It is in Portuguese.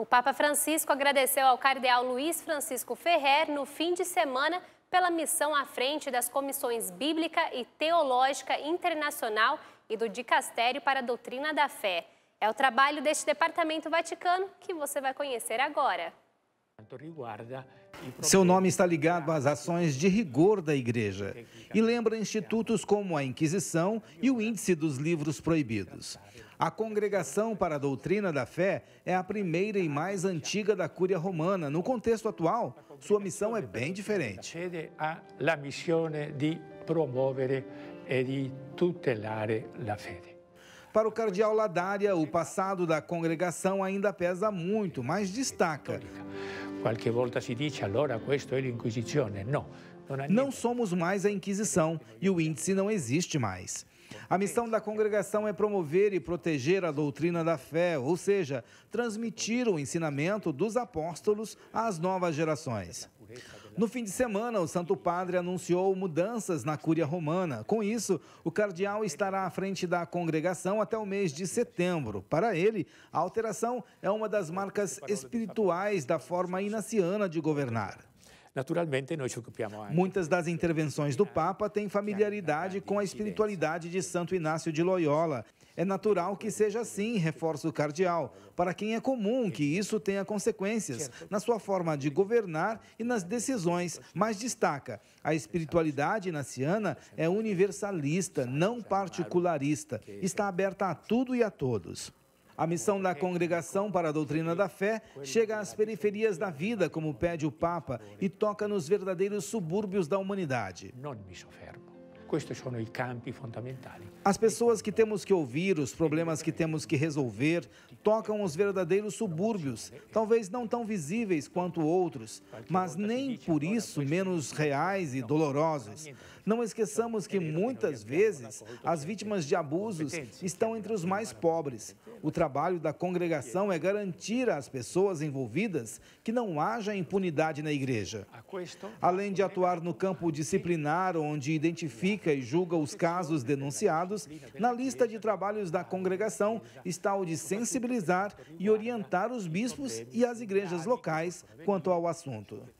O Papa Francisco agradeceu ao cardeal Luiz Francisco Ferrer no fim de semana pela missão à frente das comissões Bíblica e Teológica Internacional e do Dicastério para a Doutrina da Fé. É o trabalho deste Departamento Vaticano que você vai conhecer agora. Seu nome está ligado às ações de rigor da Igreja e lembra institutos como a Inquisição e o Índice dos Livros Proibidos. A Congregação para a Doutrina da Fé é a primeira e mais antiga da Cúria Romana. No contexto atual, sua missão é bem diferente. A missione di promuovere e di tutelare la fede. Para o cardeal Ladária, o passado da congregação ainda pesa muito, mas destaca. Qualquer volta se diz, allora questo é l'inquisizione. Não. Não somos mais a Inquisição e o índice não existe mais. A missão da congregação é promover e proteger a doutrina da fé, ou seja, transmitir o ensinamento dos apóstolos às novas gerações. No fim de semana, o Santo Padre anunciou mudanças na Cúria Romana. Com isso, o cardeal estará à frente da congregação até o mês de setembro. Para ele, a alteração é uma das marcas espirituais da forma inaciana de governar naturalmente nós ci occupiamo Muitas das intervenções do Papa têm familiaridade com a espiritualidade de Santo Inácio de Loyola. É natural que seja assim, reforça o cardeal, para quem é comum que isso tenha consequências na sua forma de governar e nas decisões, mas destaca: a espiritualidade naciana é universalista, não particularista, está aberta a tudo e a todos. A missão da Congregação para a Doutrina da Fé chega às periferias da vida, como pede o Papa, e toca nos verdadeiros subúrbios da humanidade. Não me sofermo. Estes são os campos fundamentais. As pessoas que temos que ouvir, os problemas que temos que resolver, tocam os verdadeiros subúrbios, talvez não tão visíveis quanto outros, mas nem por isso menos reais e dolorosos. Não esqueçamos que muitas vezes as vítimas de abusos estão entre os mais pobres. O trabalho da congregação é garantir às pessoas envolvidas que não haja impunidade na igreja. Além de atuar no campo disciplinar, onde identifica e julga os casos denunciados, na lista de trabalhos da congregação está o de sensibilizar e orientar os bispos e as igrejas locais quanto ao assunto.